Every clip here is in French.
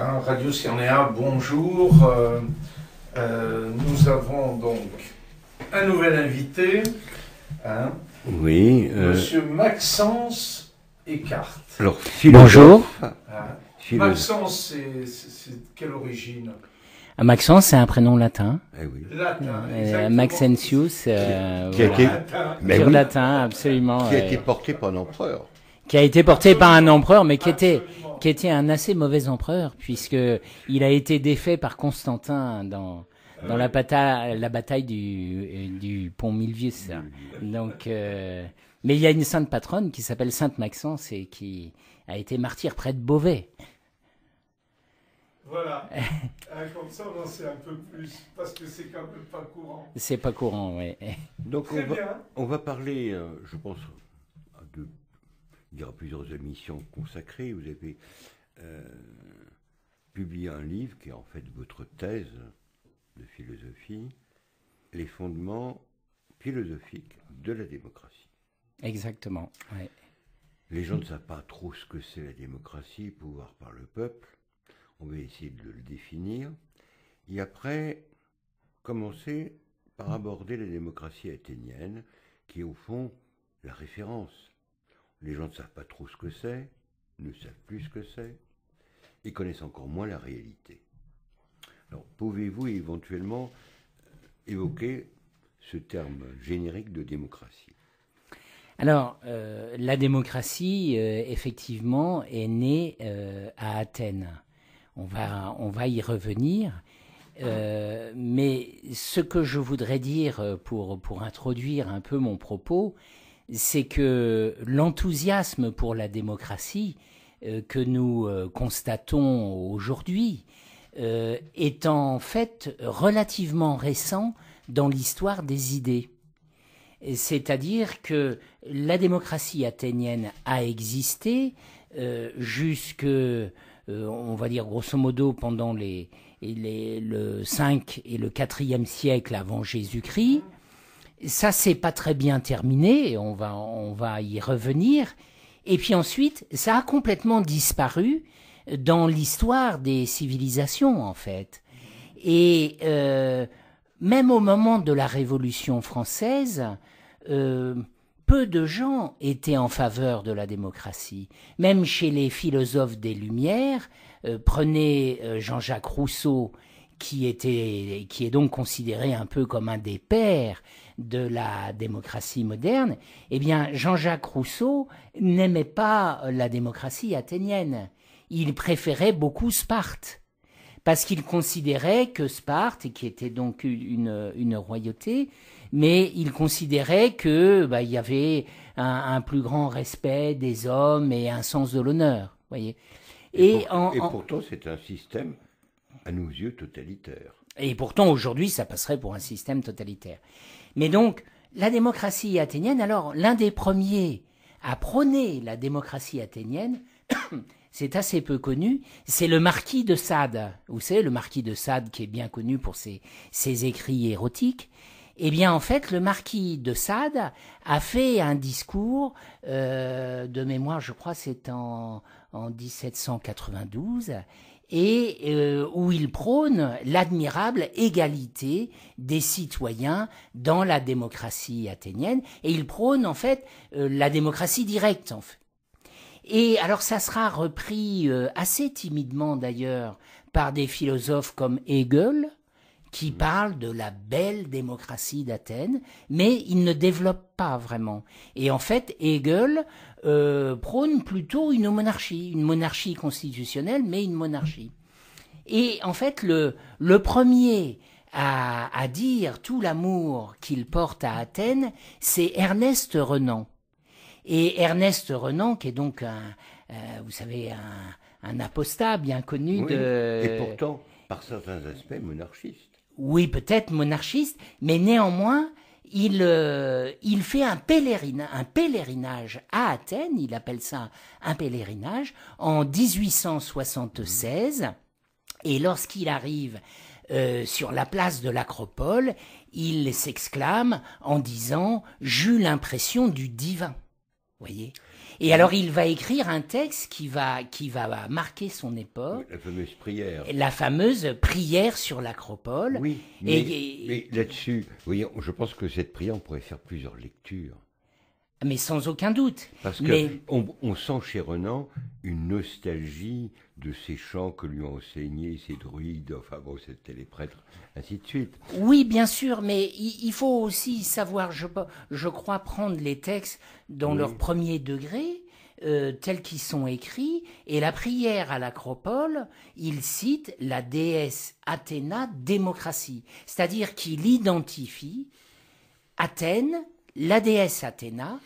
Hein. Radio en bonjour. Euh, euh, nous avons donc un nouvel invité. Hein. oui. Euh, Monsieur Maxence Écarte. Alors, bonjour. Hein. Maxence, c'est quelle origine ah, Maxence, c'est un prénom latin. Eh oui. Latin, euh, Maxentius, qui, a, été, latin, absolument. Qui a été porté par un empereur. Qui a été porté par un empereur, mais qui était qui était un assez mauvais empereur, puisque il a été défait par Constantin dans dans la bataille, la bataille du, euh, du pont Milvius. Donc, euh, mais il y a une sainte patronne qui s'appelle Sainte Maxence et qui a été martyre près de Beauvais. Voilà. Euh, comme ça, on en sait un peu plus, parce que c'est quand pas courant. C'est pas courant, oui. Donc, on, va, on va parler, je pense, il y aura plusieurs émissions consacrées. Vous avez euh, publié un livre qui est en fait votre thèse de philosophie, Les fondements philosophiques de la démocratie. Exactement. Ouais. Les gens ne savent pas trop ce que c'est la démocratie, pouvoir par le peuple. On va essayer de le définir. Et après, commencer par aborder la démocratie athénienne, qui est au fond la référence les gens ne savent pas trop ce que c'est, ne savent plus ce que c'est, et connaissent encore moins la réalité. Alors, pouvez-vous éventuellement euh, évoquer ce terme générique de démocratie alors, euh, la démocratie, euh, effectivement, est née à Athènes. On va, on va y revenir. mais ce que je voudrais dire pour, pour introduire un peu mon propos, c'est que l'enthousiasme pour la démocratie euh, que nous euh, constatons aujourd'hui euh, est en fait relativement récent dans l'histoire des idées. C'est-à-dire que la démocratie athénienne a existé jusque, on va dire grosso modo, pendant les, le 5 et le 4e siècle avant Jésus-Christ. Ça, s'est pas très bien terminé, on va, on va y revenir. Et puis ensuite, ça a complètement disparu dans l'histoire des civilisations, en fait. Et euh, même au moment de la Révolution française, euh, peu de gens étaient en faveur de la démocratie. Même chez les philosophes des Lumières, euh, prenez Jean-Jacques Rousseau, qui, était, qui est donc considéré un peu comme un des pères de la démocratie moderne, eh bien Jean-Jacques Rousseau n'aimait pas la démocratie athénienne. Il préférait beaucoup Sparte, parce qu'il considérait que Sparte, qui était donc une, royauté, mais il considérait que bah, y avait un, plus grand respect des hommes et un sens de l'honneur. Voyez. Et, pourtant, c'est un système à nos yeux totalitaire. Et pourtant, aujourd'hui, ça passerait pour un système totalitaire. Mais donc, la démocratie athénienne, alors l'un des premiers à prôner la démocratie athénienne, c'est assez peu connu, c'est le marquis de Sade. Vous savez, le marquis de Sade qui est bien connu pour ses, ses écrits érotiques. Eh bien, en fait, le marquis de Sade a fait un discours euh, de mémoire, je crois, c'est en, en 1792 et euh, où il prône l'admirable égalité des citoyens dans la démocratie athénienne, et il prône en fait euh, la démocratie directe. En Et alors ça sera repris euh, assez timidement d'ailleurs par des philosophes comme Hegel, qui mm. parle de la belle démocratie d'Athènes, mais il ne développe pas vraiment. Et en fait, Hegel euh, prône plutôt une monarchie, une monarchie constitutionnelle, mais une monarchie. Et en fait, le, premier à, dire tout l'amour qu'il porte à Athènes, c'est Ernest Renan. Et Ernest Renan, qui est donc un, euh, vous savez, un, apostat bien connu de... Et pourtant, par certains aspects, monarchiste oui, peut-être monarchiste, mais néanmoins, il, euh, il fait un, un pèlerinage à Athènes, il appelle ça un pèlerinage, en 1876, et lorsqu'il arrive euh, sur la place de l'Acropole, il s'exclame en disant ⁇ J'eus l'impression du divin ⁇ voyez et alors il va écrire un texte qui va, qui va marquer son époque. La fameuse prière. La fameuse prière sur l'acropole. Oui, mais, là-dessus, voyons, je pense que cette prière, on pourrait faire plusieurs lectures. Mais sans aucun doute. Parce que on sent chez Renan une nostalgie de ces chants que lui ont enseignés ces druides, enfin bon, c'était les prêtres, ainsi de suite. Oui, bien sûr, mais il faut aussi savoir, je, crois, prendre les textes dans leur premier degré. Euh, tels qu'ils sont écrits, et la prière à l'acropole, il cite la déesse Athéna démocratie, c'est-à-dire qu'il identifie Athènes, la déesse Athéna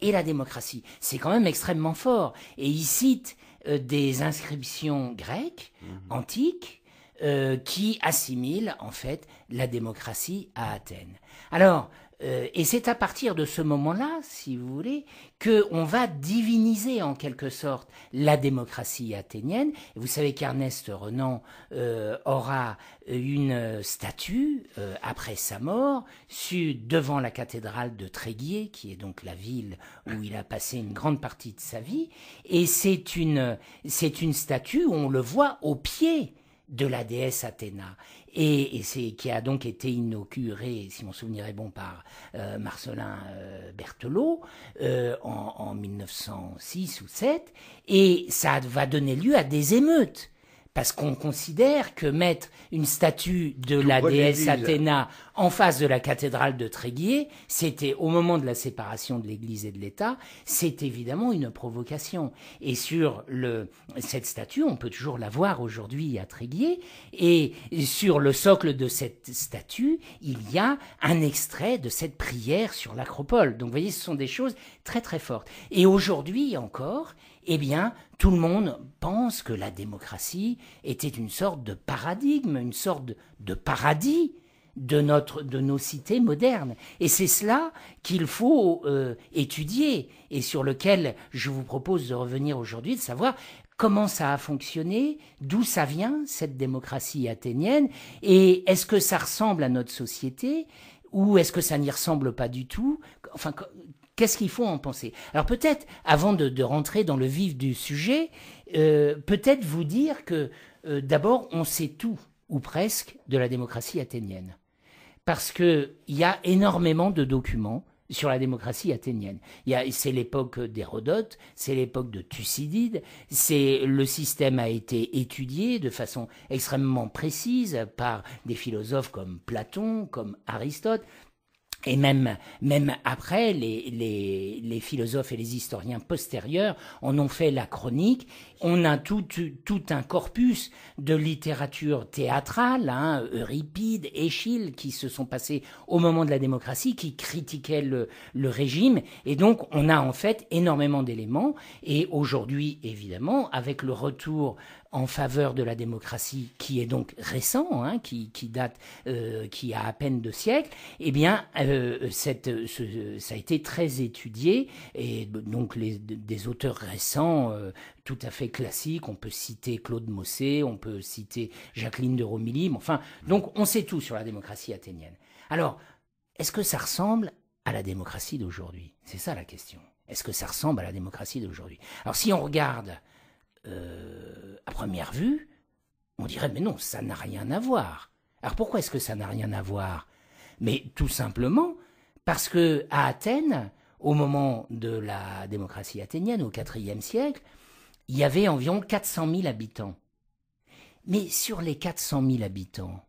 et la démocratie. C'est quand même extrêmement fort. Et il cite euh, des inscriptions grecques, mhm. antiques, euh, qui assimilent en fait la démocratie à Athènes. Alors, euh, et c'est à partir de ce moment-là, si vous voulez, qu'on va diviniser en quelque sorte la démocratie athénienne. Vous savez qu'Ernest Renan euh, aura une statue euh, après sa mort devant la cathédrale de Tréguier, qui est donc la ville où il a passé une grande partie de sa vie. Et c'est une, c'est une statue, où on le voit au pied de la déesse Athéna et, et c'est qui a donc été inauguré, si mon souvenir est bon, par euh, Marcelin euh, Berthelot euh, en, en 1906 ou 7, et ça va donner lieu à des émeutes. Parce qu'on considère que mettre une statue de la déesse Athéna en face de la cathédrale de Tréguier, c'était au moment de la séparation de l'Église et de l'État, c'est évidemment une provocation. Et sur le, cette statue, on peut toujours la voir aujourd'hui à Tréguier, et sur le socle de cette statue, il y a un extrait de cette prière sur l'Acropole. Donc vous voyez, ce sont des choses très très fortes. Et aujourd'hui encore, eh bien, tout le monde pense que la démocratie était une sorte de paradigme, une sorte de, paradis de, notre, de nos cités modernes. Et c'est cela qu'il faut euh, étudier et sur lequel je vous propose de revenir aujourd'hui, de savoir comment ça a fonctionné, d'où ça vient, cette démocratie athénienne, et est-ce que ça ressemble à notre société, ou est-ce que ça n'y ressemble pas du tout Enfin, Qu'est-ce qu'il faut en penser Alors peut-être, avant de, rentrer dans le vif du sujet, euh, peut-être vous dire que euh, d'abord, on sait tout, ou presque, de la démocratie athénienne. Parce qu'il y a énormément de documents sur la démocratie athénienne. C'est l'époque d'Hérodote, c'est l'époque de Thucydide, c'est le système a été étudié de façon extrêmement précise par des philosophes comme Platon, comme Aristote et même, même après, les, les, les philosophes et les historiens postérieurs en ont fait la chronique on a tout, un corpus de littérature théâtrale, hein, Euripide, Échille, qui se sont passés au moment de la démocratie, qui critiquaient le, régime. Et donc, on a en fait énormément d'éléments. Et aujourd'hui, évidemment, avec le retour en faveur de la démocratie, qui est donc récent, hein, qui, date, euh, qui a à peine deux siècles, eh bien, euh, cette, ça a été très étudié, et donc des auteurs récents, euh, tout à fait classique, On peut citer Claude Mossé, on peut citer Jacqueline de Romilly. Enfin, donc on sait tout sur la démocratie athénienne. Alors, est-ce que ça ressemble à la démocratie d'aujourd'hui C'est ça la question. Est-ce que ça ressemble à la démocratie d'aujourd'hui Alors si on regarde euh, à première vue, on dirait mais non, ça n'a rien à voir. Alors pourquoi est-ce que ça n'a rien à voir Mais tout simplement parce que à Athènes, au moment de la démocratie athénienne au IVe siècle, il y avait environ 400 000 habitants. Mais sur les 400 000 habitants,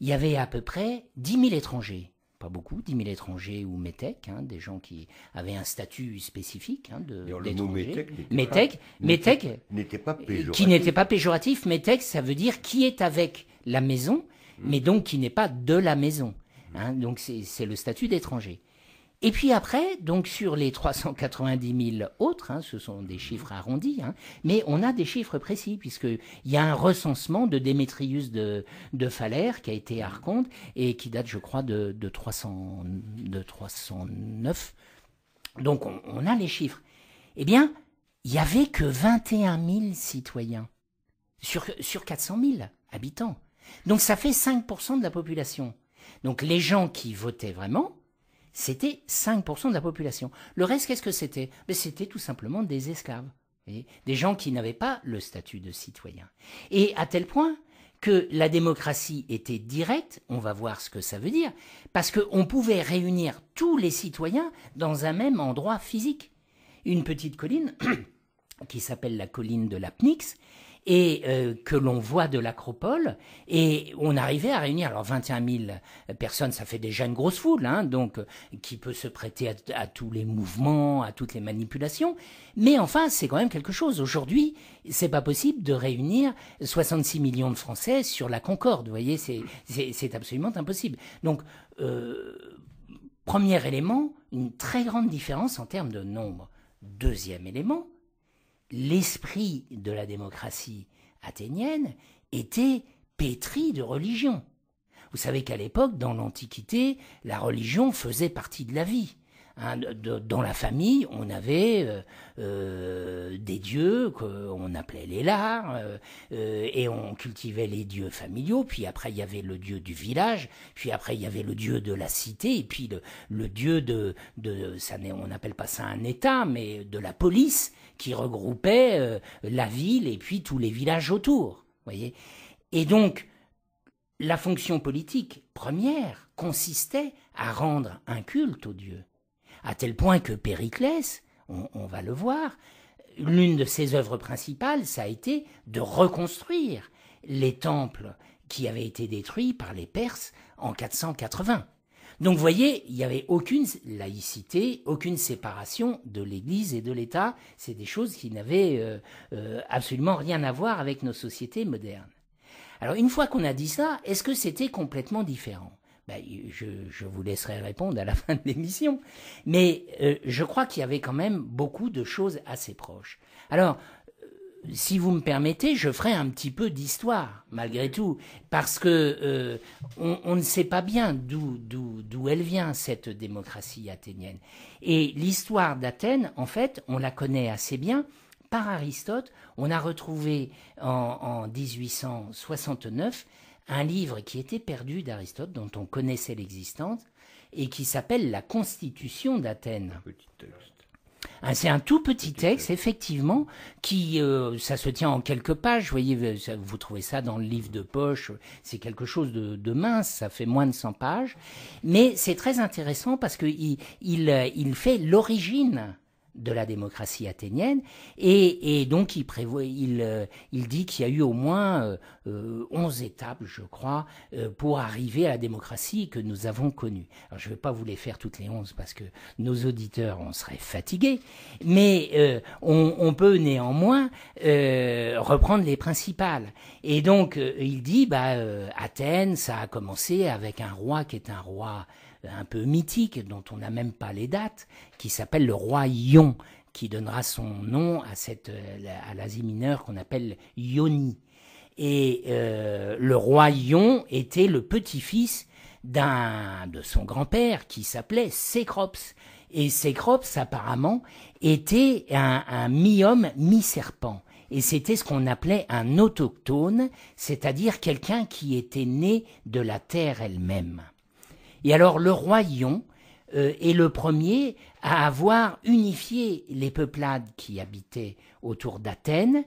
il y avait à peu près 10 000 étrangers. Pas beaucoup, 10 000 étrangers ou métèques, hein, des gens qui avaient un statut spécifique hein, de d'étranger. Métèque n'était pas, péjoratif. Qui n'était pas péjoratif. Métèque, ça veut dire qui est avec la maison, hmm. mais donc qui n'est pas de la maison. Hein, donc c'est le statut d'étranger. Et puis après, donc sur les 390 000 autres, hein, ce sont des chiffres arrondis, hein, mais on a des chiffres précis, puisqu'il y a un recensement de Démétrius de, de Falère qui a été archonte, et qui date, je crois, de, de, 309. Donc on, a les chiffres. Eh bien, il n'y avait que 21 000 citoyens sur, sur 400 000 habitants. Donc ça fait 5% de la population. Donc les gens qui votaient vraiment, c'était 5% de la population. Le reste, qu'est-ce que c'était Mais ben, C'était tout simplement des esclaves. Et des gens qui n'avaient pas le statut de citoyen. Et à tel point que la démocratie était directe, on va voir ce que ça veut dire, parce qu'on pouvait réunir tous les citoyens dans un même endroit physique. Une petite colline qui s'appelle la colline de l'Apnix, et euh, que l'on voit de l'acropole. Et on arrivait à réunir alors 21 000 personnes, ça fait déjà une grosse foule, hein, donc euh, qui peut se prêter à, tous les mouvements, à toutes les manipulations. Mais enfin, c'est quand même quelque chose. Aujourd'hui, c'est pas possible de réunir 66 millions de Français sur la Concorde. Vous voyez, c'est absolument impossible. Donc euh, Premier élément, une très grande différence en termes de nombre. Deuxième élément, l'esprit de la démocratie athénienne était pétri de religion. Vous savez qu'à l'époque, dans l'Antiquité, la religion faisait partie de la vie. Hein, dans la famille, on avait euh, euh, des dieux qu'on appelait les lars, euh, et on cultivait les dieux familiaux, puis après il y avait le dieu du village, puis après il y avait le dieu de la cité, et puis le, dieu de, ça on n'appelle pas ça un état, mais de la police, qui regroupait euh, la ville et puis tous les villages autour. Voyez et donc, la fonction politique première consistait à rendre un culte au Dieu, à tel point que Périclès, on, on va le voir, l'une de ses œuvres principales, ça a été de reconstruire les temples qui avaient été détruits par les Perses en 480. Donc vous voyez, il n'y avait aucune laïcité, aucune séparation de l'Église et de l'État. C'est des choses qui n'avaient euh, euh, absolument rien à voir avec nos sociétés modernes. Alors une fois qu'on a dit ça, est-ce que c'était complètement différent ben, je, vous laisserai répondre à la fin de l'émission. Mais euh, je crois qu'il y avait quand même beaucoup de choses assez proches. Alors, si vous me permettez, je ferai un petit peu d'histoire, malgré tout, parce que euh, on, ne sait pas bien d'où, d'où, d'où elle vient, cette démocratie athénienne. Et l'histoire d'Athènes, en fait, on la connaît assez bien. Par Aristote, on a retrouvé en, en 1869 un livre qui était perdu d'Aristote, dont on connaissait l'existence, et qui s'appelle La Constitution d'Athènes. Ah, c'est un tout petit texte, effectivement, qui, euh, ça se tient en quelques pages. Vous voyez, euh, vous trouvez ça dans le livre de poche. C'est quelque chose de, mince, ça fait moins de 100 pages. Mais c'est très intéressant parce que il, il euh, fait l'origine de la démocratie athénienne. Et, et donc il, prévoit, il, euh, il dit qu'il y a eu au moins euh, euh, onze étapes, je crois, pour arriver à la démocratie que nous avons connue. Alors je ne vais pas vous les faire toutes les onze, parce que nos auditeurs en seraient fatigués, mais on, on, peut néanmoins reprendre les principales. Et donc il dit, bah, Athènes, ça a commencé avec un roi qui est un roi un peu mythique, dont on n'a même pas les dates, qui s'appelle le roi Ion, qui donnera son nom à, cette, euh, à l'Asie mineure qu'on appelle Ioni. Et euh, le roi Ion était le petit-fils d'un de son grand-père qui s'appelait Cécrops. Et Cécrops, apparemment, était un, un mi-homme, mi-serpent. Et c'était ce qu'on appelait un autochtone, c'est-à-dire quelqu'un qui était né de la terre elle-même. Et alors le roi euh, est le premier à avoir unifié les peuplades qui habitaient autour d'Athènes.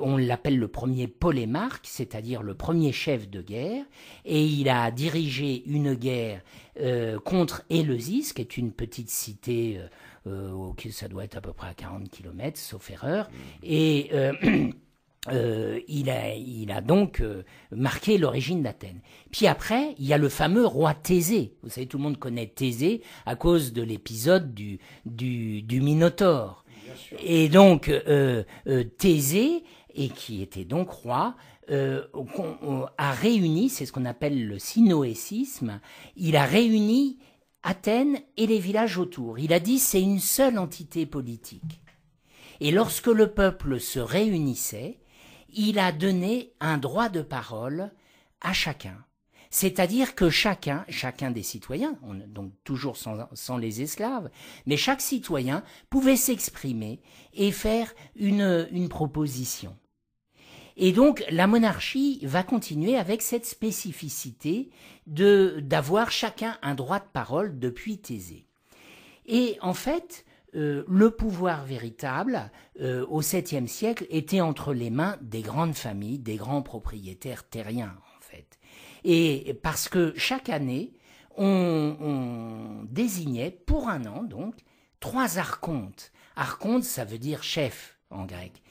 On l'appelle le premier polémarque, c'est-à-dire le premier chef de guerre, et il a dirigé une guerre euh, contre Éleusis, qui est une petite cité, euh, ça doit être à peu près à 40 km, sauf erreur, mmh. et Euh, il, a, donc euh, marqué l'origine d'Athènes. Puis après, il y a le fameux roi Thésée. Vous savez, tout le monde connaît Thésée à cause de l'épisode du, du, Minotaure. Et donc, euh, Thésée, et qui était donc roi, a réuni, c'est ce qu'on appelle le sinoécisme, il a réuni Athènes et les villages autour. Il a dit c'est une seule entité politique. Et lorsque le peuple se réunissait, il a donné un droit de parole à chacun. C'est-à-dire que chacun, chacun des citoyens, donc toujours sans, les esclaves, mais chaque citoyen pouvait s'exprimer et faire une, une proposition. Et donc la monarchie va continuer avec cette spécificité de d'avoir chacun un droit de parole depuis Thésée. Et en fait, euh, le pouvoir véritable euh, au 7 siècle était entre les mains des grandes familles, des grands propriétaires terriens en fait. Et parce que chaque année, on, on désignait pour un an donc trois archontes. Archonte, ça veut dire chef en grec.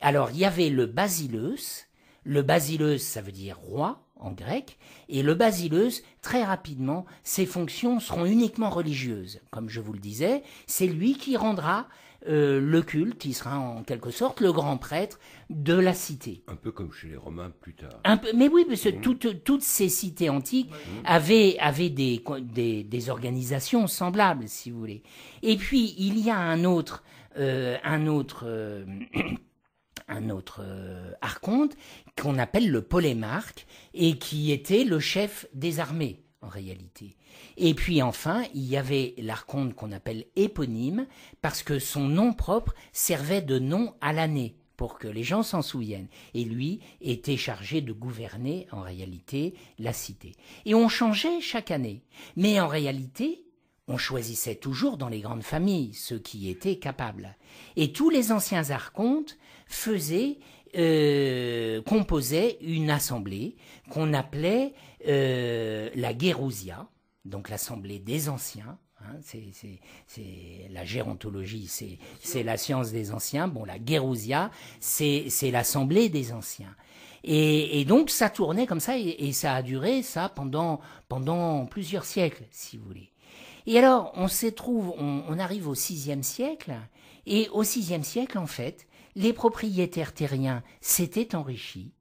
Alors il y avait le basileus, le basileus ça veut dire roi, en grec, et le basileus, très rapidement, ses fonctions seront uniquement religieuses. Comme je vous le disais, c'est lui qui rendra euh, le culte, il sera en quelque sorte le grand prêtre de la cité. Un peu comme chez les Romains plus tard. Un peu, mais oui, parce que mmh. toutes, toutes, ces cités antiques mmh. avaient, avaient des, des, organisations semblables, si vous voulez. Et puis, il y a un autre, euh, un autre euh, un autre euh, archonte qu'on appelle le polémarque et qui était le chef des armées en réalité. Et puis enfin, il y avait l'archonte qu'on appelle éponyme parce que son nom propre servait de nom à l'année pour que les gens s'en souviennent. Et lui était chargé de gouverner en réalité la cité. Et on changeait chaque année. Mais en réalité, on choisissait toujours dans les grandes familles ceux qui étaient capables. Et tous les anciens archontes faisaient, euh, composaient une assemblée qu'on appelait euh, la Gérousia, donc l'assemblée des anciens, hein, c'est la gérontologie, c'est la science des anciens. Bon, la Gérousia, c'est l'assemblée des anciens. Et, donc ça tournait comme ça et, et ça a duré ça pendant pendant plusieurs siècles, si vous voulez. Et alors, on se trouve, on, arrive au sixième siècle, et au sixième siècle, en fait, les propriétaires terriens s'étaient enrichis,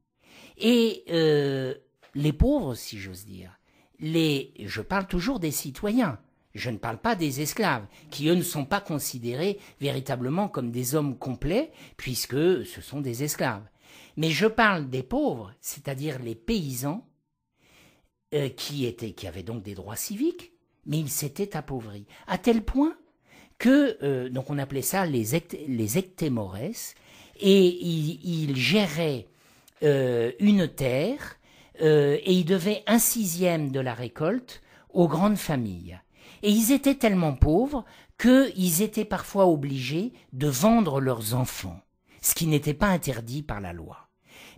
et euh, les pauvres, si j'ose dire, les, je parle toujours des citoyens, je ne parle pas des esclaves, qui eux ne sont pas considérés véritablement comme des hommes complets, puisque ce sont des esclaves. Mais je parle des pauvres, c'est-à-dire les paysans, euh, qui étaient, qui avaient donc des droits civiques, mais ils s'étaient appauvris à tel point que, euh, donc on appelait ça les, ect et ils géraient euh, une terre, euh, et ils devaient un sixième de la récolte aux grandes familles. Et ils étaient tellement pauvres qu'ils étaient parfois obligés de vendre leurs enfants, ce qui n'était pas interdit par la loi.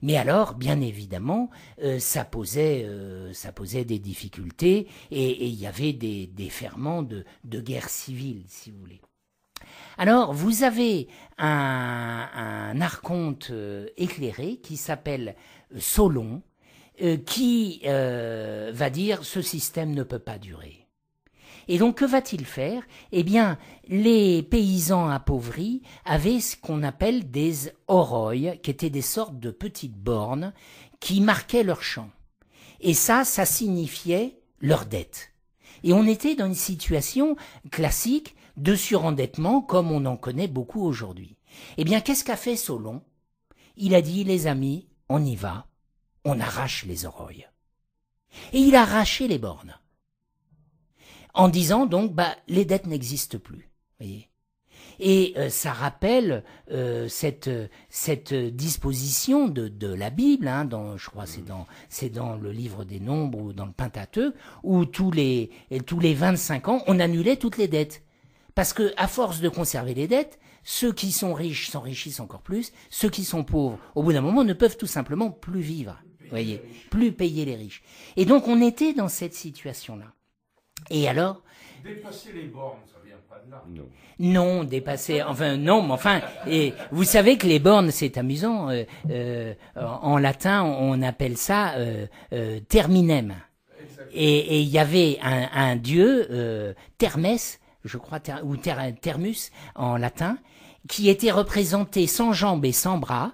Mais alors, bien évidemment, euh, ça posait, euh, ça posait des difficultés et il y avait des, ferments de, guerre civile, si vous voulez. Alors, vous avez un, archonte euh, éclairé qui s'appelle Solon, qui va dire ce système ne peut pas durer. Et donc que va-t-il faire Eh bien, les paysans appauvris avaient ce qu'on appelle des oroyes, qui étaient des sortes de petites bornes qui marquaient leurs champs. Et ça, ça signifiait leur dette. Et on était dans une situation classique de surendettement comme on en connaît beaucoup aujourd'hui. Eh bien, qu'est-ce qu'a fait Solon Il a dit, les amis, on y va, on arrache les oroyes. Et il a arraché les bornes en disant donc bah les dettes n'existent plus. Voyez. Et euh, ça rappelle euh, cette cette disposition de, de la Bible, hein, dans, je crois c'est dans c'est dans le livre des Nombres ou dans le Pentateuque, où tous les tous les 25 ans on annulait toutes les dettes, parce que à force de conserver les dettes, ceux qui sont riches s'enrichissent encore plus, ceux qui sont pauvres au bout d'un moment ne peuvent tout simplement plus vivre, voyez, plus payer les riches. Et donc on était dans cette situation là. Et alors Dépasser les bornes, ça vient pas de là. Non. non, dépasser, enfin non, mais enfin, et vous savez que les bornes, c'est amusant. Euh, euh, en, latin, on appelle ça euh, terminem. Et il y avait un, dieu, Termes, je crois, ou Termus en latin, qui était représenté sans jambes et sans bras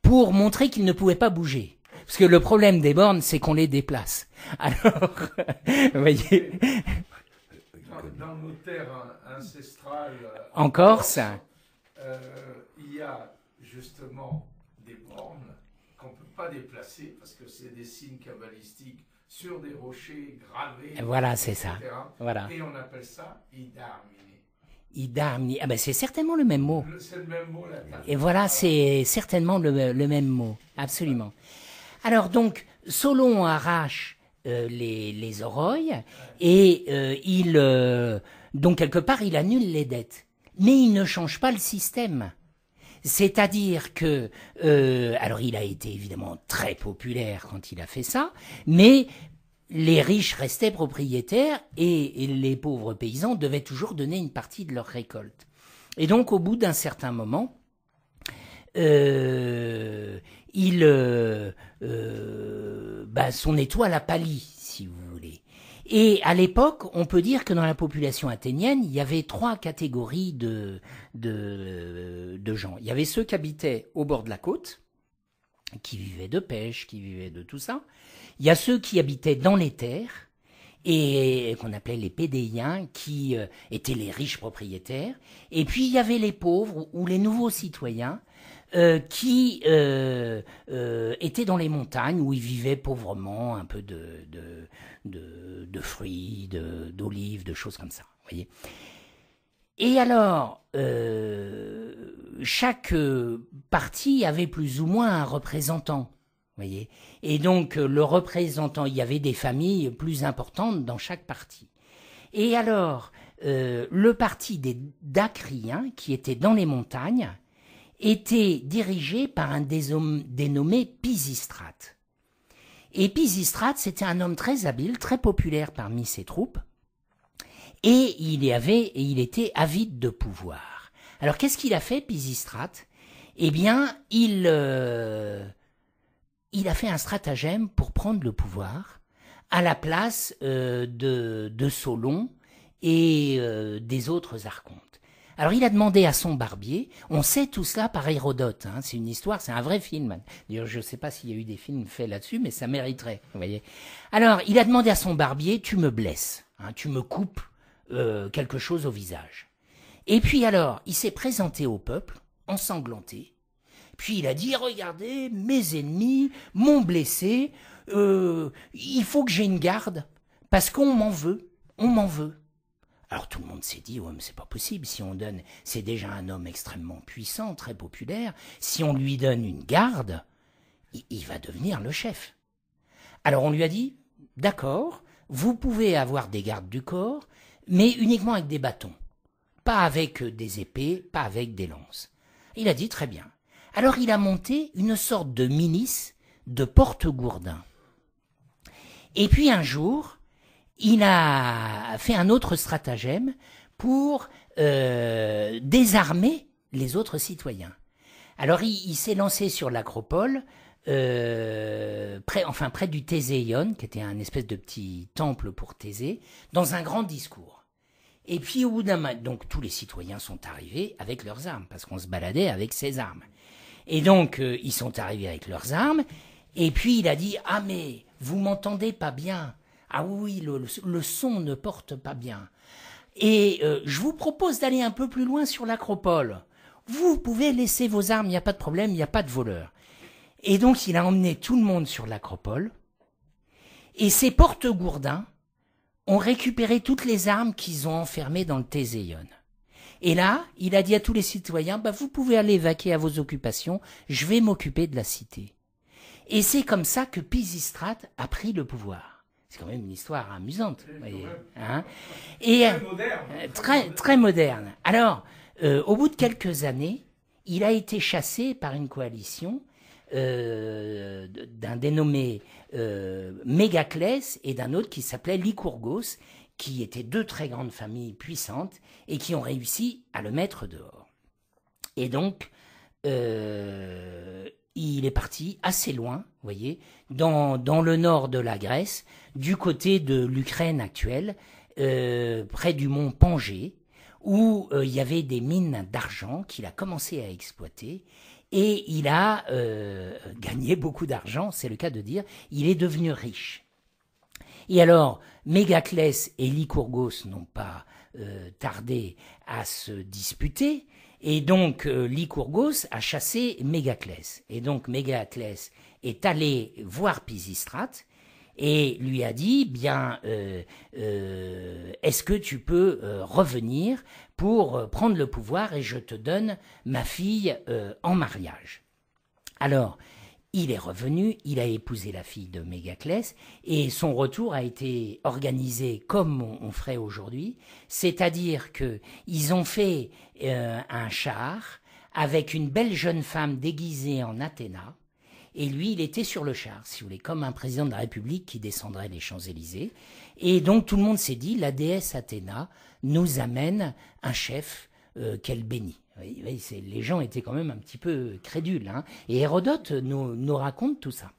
pour montrer qu'il ne pouvait pas bouger. Parce que le problème des bornes, c'est qu'on les déplace. Alors, vous voyez. Dans, nos terres ancestrales. En Corse. Euh, il y a justement des bornes qu'on ne peut pas déplacer parce que c'est des signes cabalistiques sur des rochers gravés. Voilà, c'est ça. Voilà. Et on appelle ça idarmini. Idarmini. Ah ben c'est certainement le même mot. C'est le même mot là. Et voilà, c'est certainement le, même mot. Absolument. Alors donc, Solon arrache euh, les, les et euh, il euh, donc quelque part il annule les dettes, mais il ne change pas le système. C'est-à-dire que, alors il a été évidemment très populaire quand il a fait ça, mais les riches restaient propriétaires et, les pauvres paysans devaient toujours donner une partie de leur récolte. Et donc au bout d'un certain moment, euh, il, euh, euh bah, son étoile a pâli, si vous voulez. Et à l'époque, on peut dire que dans la population athénienne, il y avait trois catégories de, de, gens. Il y avait ceux qui habitaient au bord de la côte, qui vivaient de pêche, qui vivaient de tout ça. Il y a ceux qui habitaient dans les terres, et qu'on appelait les pédéiens, qui euh, étaient les riches propriétaires. Et puis il y avait les pauvres ou les nouveaux citoyens euh, qui étaient euh, euh, était dans les montagnes où il vivait pauvrement, un peu de, de, fruits, d'olives, de, choses comme ça. et alors, chaque parti avait plus ou moins un représentant. Voyez et donc, le représentant, il y avait des familles plus importantes dans chaque parti. Et alors, le parti des Dacriens, qui était dans les montagnes, était dirigé par un dénommé Pisistrate. Et Pisistrate, c'était un homme très habile, très populaire parmi ses troupes, et il y avait, et il était avide de pouvoir. Alors qu'est-ce qu'il a fait, Pisistrate Eh bien, il, euh, il a fait un stratagème pour prendre le pouvoir à la place euh, de, Solon et euh, des autres archontes. Alors il a demandé à son barbier, on sait tout cela par Hérodote, hein, c'est une histoire, c'est un vrai film. D'ailleurs, je ne sais pas s'il y a eu des films faits là-dessus, mais ça mériterait, Alors il a demandé à son barbier, tu me blesses, hein, tu me coupes euh, quelque chose au visage. Et puis alors, il s'est présenté au peuple, ensanglanté, puis il a dit, regardez, mes ennemis m'ont blessé, euh, il faut que j'ai une garde, parce qu'on m'en veut, on m'en veut. Alors tout le monde s'est dit, ouais, c'est pas possible, si on donne, c'est déjà un homme extrêmement puissant, très populaire, si on lui donne une garde, il, il va devenir le chef. Alors on lui a dit, d'accord, vous pouvez avoir des gardes du corps, mais uniquement avec des bâtons, pas avec euh, des épées, pas avec des lances. Il a dit très bien. Alors il a monté une sorte de milice de porte-gourdin. Et puis un jour, il a fait un autre stratagème pour euh, désarmer les autres citoyens. Alors il, s'est lancé sur l'acropole, euh, enfin près du Théséion, qui était un espèce de petit temple pour Thésée, dans un grand discours. Et puis au bout d'un moment, donc tous les citoyens sont arrivés avec leurs armes, parce qu'on se baladait avec ses armes. Et donc euh, ils sont arrivés avec leurs armes, et puis il a dit ah mais vous m'entendez pas bien, ah oui, le, son ne porte pas bien. Et euh, je vous propose d'aller un peu plus loin sur l'acropole. Vous pouvez laisser vos armes, il n'y a pas de problème, il n'y a pas de voleurs. Et donc il a emmené tout le monde sur l'acropole. Et ses porte-gourdins ont récupéré toutes les armes qu'ils ont enfermées dans le Téséion. Et là, il a dit à tous les citoyens, bah, vous pouvez aller vaquer à vos occupations, je vais m'occuper de la cité. Et c'est comme ça que Pisistrate a pris le pouvoir. C'est quand même une histoire amusante. Hein. et euh, très moderne. Euh, très, moderne. Alors, euh, au bout de quelques années, il a été chassé par une coalition d'un dénommé euh, Mégaclès et d'un autre qui s'appelait Lycurgos, qui étaient deux très grandes familles puissantes et qui ont réussi à le mettre dehors. Et donc, il est parti assez loin, vous voyez, dans, le nord de la Grèce, du côté de l'Ukraine actuelle, euh, près du mont Pangée, où euh, il y avait des mines d'argent qu'il a commencé à exploiter et il a euh, gagné beaucoup d'argent, c'est le cas de dire, il est devenu riche. Et alors, Mégaclès et Lycurgos n'ont pas tardé à se disputer, et donc euh, Lycurgos a chassé Mégaclès. Et donc Mégaclès est allé voir Pisistrate et lui a dit bien euh, euh, est-ce que tu peux revenir pour prendre le pouvoir et je te donne ma fille en mariage. Alors il est revenu, il a épousé la fille de Mégaclès, et son retour a été organisé comme on, ferait aujourd'hui, c'est-à-dire qu'ils ont fait euh, un char avec une belle jeune femme déguisée en Athéna, et lui, il était sur le char, si vous voulez, comme un président de la République qui descendrait les Champs-Élysées. Et donc tout le monde s'est dit, la déesse Athéna nous amène un chef euh, qu'elle bénit les gens étaient quand même un petit peu crédules. Hein. Et Hérodote nous, raconte tout ça.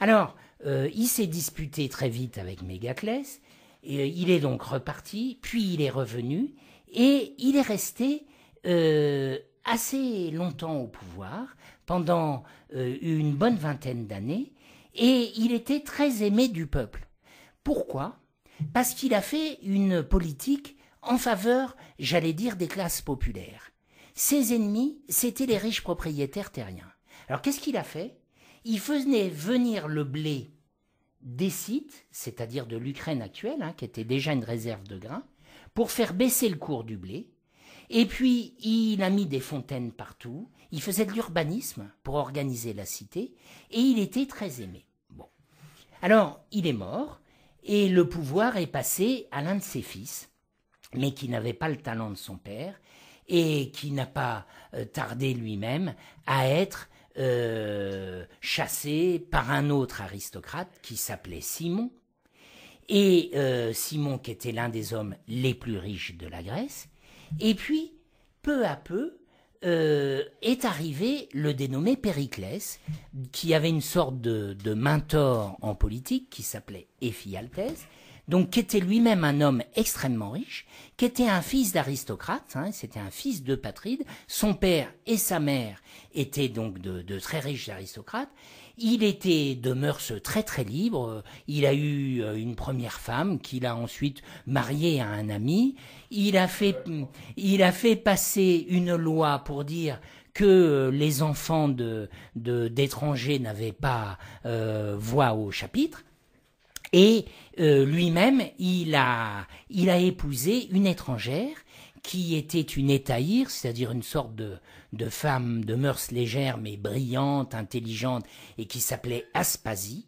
Alors, euh, il s'est disputé très vite avec Mégaclès. Euh, il est donc reparti, puis il est revenu, et il est resté euh, assez longtemps au pouvoir, pendant une bonne vingtaine d'années, et il était très aimé du peuple. Pourquoi Parce qu'il a fait une politique en faveur, j'allais dire, des classes populaires. Ses ennemis, c'étaient les riches propriétaires terriens. Alors qu'est-ce qu'il a fait Il faisait venir le blé des sites, c'est-à-dire de l'Ukraine actuelle, hein, qui était déjà une réserve de grains, pour faire baisser le cours du blé. Et puis, il a mis des fontaines partout, il faisait de l'urbanisme pour organiser la cité, et il était très aimé. Alors, il est mort, et le pouvoir est passé à l'un de ses fils, mais qui n'avait pas le talent de son père, et qui n'a pas euh, tardé lui-même à être euh, chassé par un autre aristocrate qui s'appelait Simon. Et euh, Simon qui était l'un des hommes les plus riches de la Grèce. Et puis, peu à peu, est arrivé le dénommé Périclès, qui avait une sorte de, mentor en politique qui s'appelait Éphialtès, donc qui était lui-même un homme extrêmement riche, qui était un fils d'aristocrate, hein, c'était un fils de patride, son père et sa mère étaient donc de, très riches aristocrates, il était de mœurs très très libres. Il a eu euh, une première femme qu'il a ensuite mariée à un ami. Il a fait, il a fait passer une loi pour dire que euh, les enfants de d'étrangers n'avaient pas euh, voix au chapitre. Et euh, lui-même, il a, il a épousé une étrangère qui était une étaïre, c'est-à-dire une sorte de, de femme de mœurs légères mais brillante, intelligente, et qui s'appelait Aspasie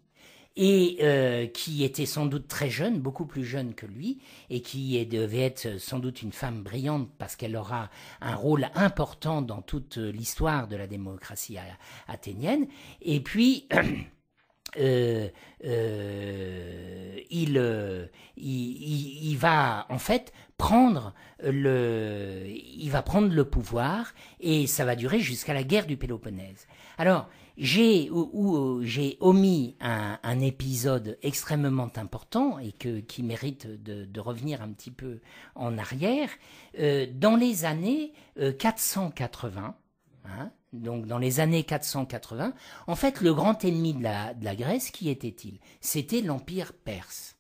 et euh, qui était sans doute très jeune, beaucoup plus jeune que lui, et qui devait être sans doute une femme brillante parce qu'elle aura un rôle important dans toute l'histoire de la démocratie athénienne. Et puis, Euh, euh, euh, il, va en fait prendre le, il va prendre le pouvoir et ça va durer jusqu'à la guerre du Péloponnèse. Alors j'ai omis un, épisode extrêmement important et qui mérite de, revenir un petit peu en arrière. dans les années 480, hein, donc dans les années 480, en fait, le grand ennemi de la, Grèce, qui était-il C'était l'Empire perse.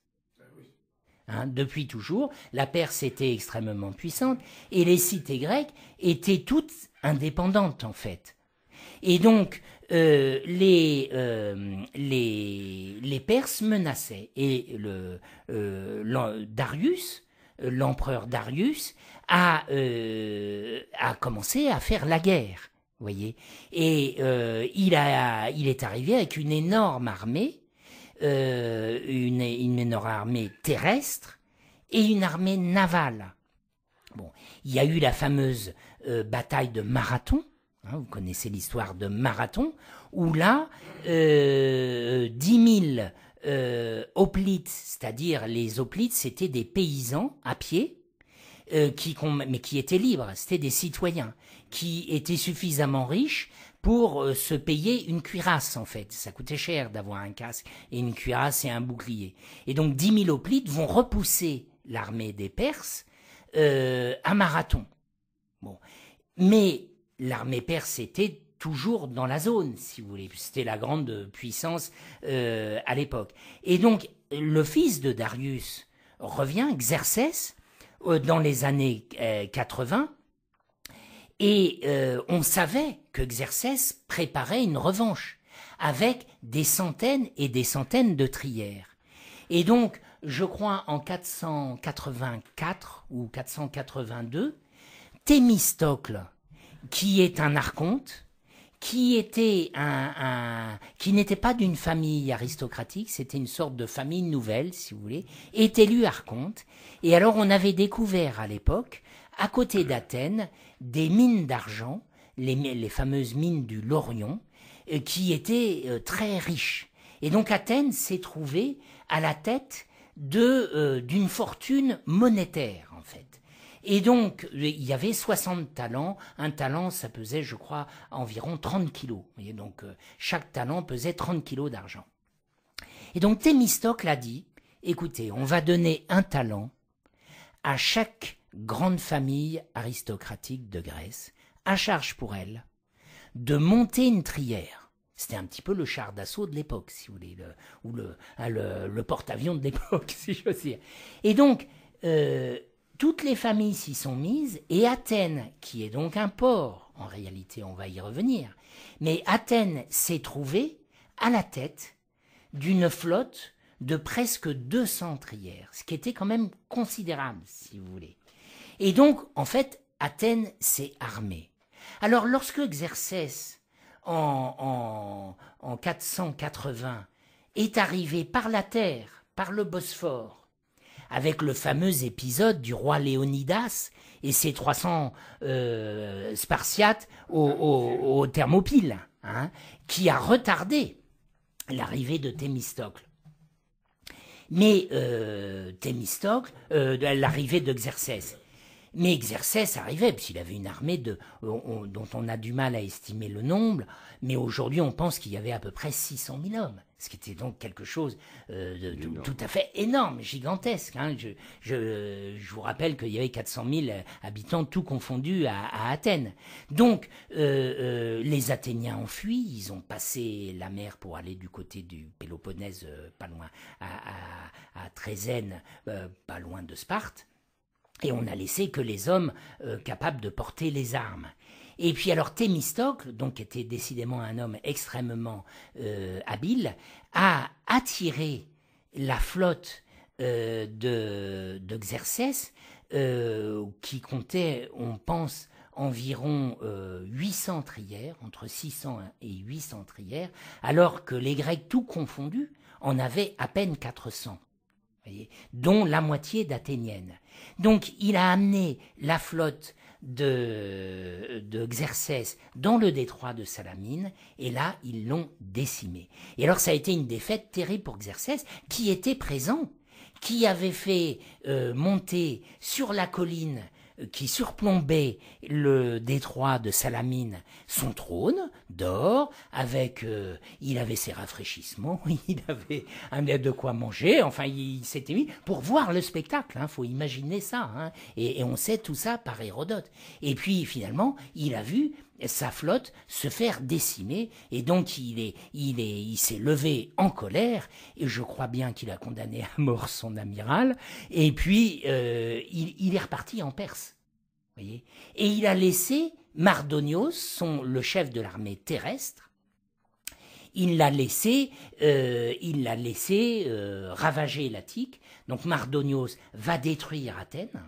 Hein, depuis toujours, la Perse était extrêmement puissante et les cités grecques étaient toutes indépendantes en fait. Et donc, euh, euh, les, Perses menaçaient. Et le, euh, Darius, l'empereur Darius, a commencé à faire la guerre voyez. Et euh, il a, il est arrivé avec une énorme armée, euh, une, énorme armée terrestre et une armée navale. Bon, il y a eu la fameuse euh, bataille de Marathon. Hein, vous connaissez l'histoire de Marathon, où là, dix 10 000 hoplites, c'est-à-dire les hoplites, c'était des paysans à pied, qui, mais qui étaient libres, c'était des citoyens, qui était suffisamment riche pour euh, se payer une cuirasse en fait. Ça coûtait cher d'avoir un casque et une cuirasse et un bouclier. Et donc dix 000 hoplites vont repousser l'armée des Perses euh, à Marathon. Bon. Mais l'armée perse était toujours dans la zone, si vous voulez. C'était la grande puissance euh, à l'époque. Et donc, le fils de Darius revient, Xerxès, dans les années 80, et euh, on savait que Xerxès préparait une revanche avec des centaines et des centaines de trières. Et donc, je crois en 484 ou 482, Thémistocle, qui est un archonte, qui était qui n'était pas d'une famille aristocratique, c'était une sorte de famille nouvelle, si vous voulez, est élu archonte. Et alors on avait découvert à l'époque à côté d'Athènes, des mines d'argent, les, fameuses mines du Lorion, euh, qui étaient euh, très riches. Et donc Athènes s'est trouvée à la tête euh, d'une fortune monétaire en fait. Et donc, il y avait 60 talents. Un talent, ça pesait, je crois, environ 30 kilos. Et donc, chaque talent pesait 30 kilos d'argent. Et donc, Thémistocle a dit, écoutez, on va donner un talent à chaque grande famille aristocratique de Grèce, à charge pour elle de monter une trière. C'était un petit peu le char d'assaut de l'époque, si vous voulez, ou ah, le, porte-avions de l'époque, si je veux dire. Et donc, euh, toutes les familles s'y sont mises, et Athènes, qui est donc un port, en réalité, on va y revenir, mais Athènes s'est trouvée à la tête d'une flotte de presque 200 trières, ce qui était quand même considérable, si vous voulez. Et donc, en fait, Athènes s'est armée. Alors, lorsque Xerxès, en, 480, est arrivé par la terre, par le Bosphore, avec le fameux épisode du roi Léonidas et ses 300 euh, Spartiates aux au, Thermopyles, hein, qui a retardé l'arrivée de Thémistocle. Mais euh, Thémistocle, euh, l'arrivée de Xerxès. Mais Xerxès arrivait, puisqu'il avait une armée dont on a du mal à estimer le nombre, mais aujourd'hui on pense qu'il y avait à peu près 600 000 hommes, ce qui était donc quelque chose euh, de, tout à fait énorme, gigantesque. Hein. Je, vous rappelle qu'il y avait 400 000 habitants, tout confondus, à, Athènes. Donc euh, euh, les Athéniens ont fui, ils ont passé la mer pour aller du côté du Péloponnèse, pas loin, à, à Trézène, pas loin de Sparte et on n'a laissé que les hommes euh, capables de porter les armes. Et puis alors Thémistocle, donc était décidément un homme extrêmement euh, habile, a attiré la flotte euh, de d'Xerxès, qui comptait, on pense, environ 800 trières, entre 600 et 800 trières, alors que les Grecs, tout confondus, en avaient à peine 400 dont la moitié d'Athénienne. Donc il a amené la flotte de, de dans le détroit de Salamine, et là, ils l'ont décimé. Et alors, ça a été une défaite terrible pour Xerxès, qui était présent, qui avait fait euh, monter sur la colline qui surplombait le détroit de Salamine, son trône d'or, avec, euh, il avait ses rafraîchissements, il avait un de quoi manger, enfin, il, s'était mis pour voir le spectacle. Hein, faut imaginer ça. Hein, et on sait tout ça par Hérodote. Et puis finalement, il a vu sa flotte se faire décimer et donc il est il est il s'est levé en colère et je crois bien qu'il a condamné à mort son amiral et puis euh, il, est reparti en Perse voyez et il a laissé Mardonios son le chef de l'armée terrestre il l'a laissé euh, il l'a laissé euh, ravager l'Attique donc Mardonios va détruire Athènes